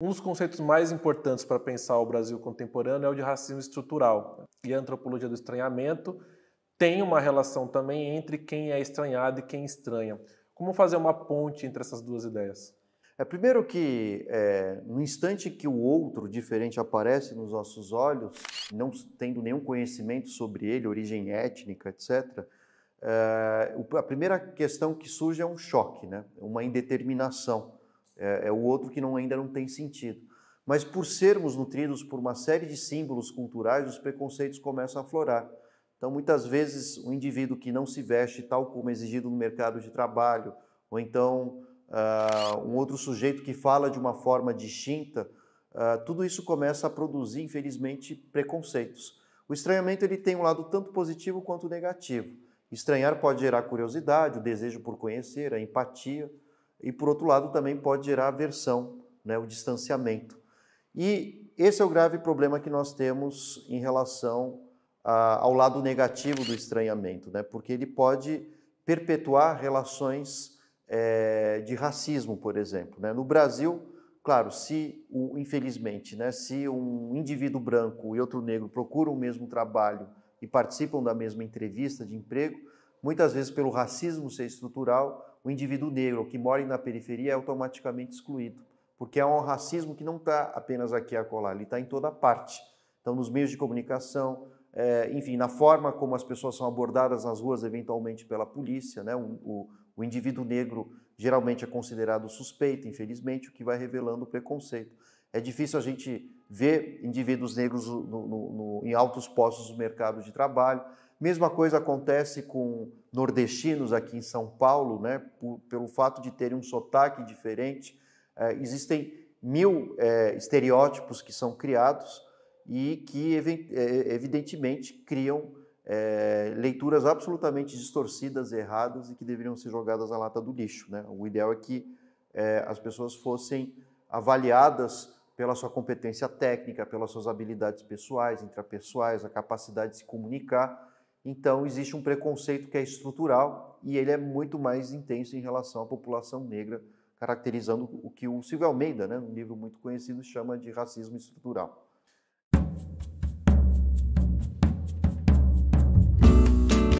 Um dos conceitos mais importantes para pensar o Brasil contemporâneo é o de racismo estrutural. Né? E a antropologia do estranhamento tem uma relação também entre quem é estranhado e quem estranha. Como fazer uma ponte entre essas duas ideias? É primeiro que é, no instante que o outro diferente aparece nos nossos olhos, não tendo nenhum conhecimento sobre ele, origem étnica, etc., é, a primeira questão que surge é um choque, né? uma indeterminação é, é o outro que não, ainda não tem sentido. Mas por sermos nutridos por uma série de símbolos culturais, os preconceitos começam a florar. Então, muitas vezes, o um indivíduo que não se veste tal como é exigido no mercado de trabalho, ou então uh, um outro sujeito que fala de uma forma distinta, uh, tudo isso começa a produzir, infelizmente, preconceitos. O estranhamento ele tem um lado tanto positivo quanto negativo. Estranhar pode gerar curiosidade, o desejo por conhecer, a empatia, e por outro lado também pode gerar aversão, né, o distanciamento. E esse é o grave problema que nós temos em relação a, ao lado negativo do estranhamento, né, porque ele pode perpetuar relações é, de racismo, por exemplo. Né? No Brasil, claro, se o, infelizmente, né, se um indivíduo branco e outro negro procuram o mesmo trabalho e participam da mesma entrevista de emprego, Muitas vezes, pelo racismo ser estrutural, o indivíduo negro que mora na periferia é automaticamente excluído, porque é um racismo que não está apenas aqui a colar, ele está em toda parte. Então, nos meios de comunicação, é, enfim, na forma como as pessoas são abordadas nas ruas, eventualmente pela polícia, né? o, o, o indivíduo negro geralmente é considerado suspeito, infelizmente, o que vai revelando o preconceito. É difícil a gente ver indivíduos negros no, no, no, em altos postos do mercado de trabalho. Mesma coisa acontece com nordestinos aqui em São Paulo, né? Por, pelo fato de terem um sotaque diferente. É, existem mil é, estereótipos que são criados e que, é, evidentemente, criam é, leituras absolutamente distorcidas, erradas e que deveriam ser jogadas à lata do lixo. Né? O ideal é que é, as pessoas fossem avaliadas pela sua competência técnica, pelas suas habilidades pessoais, intrapessoais, a capacidade de se comunicar então, existe um preconceito que é estrutural e ele é muito mais intenso em relação à população negra, caracterizando o que o Silvio Almeida, né, um livro muito conhecido, chama de racismo estrutural.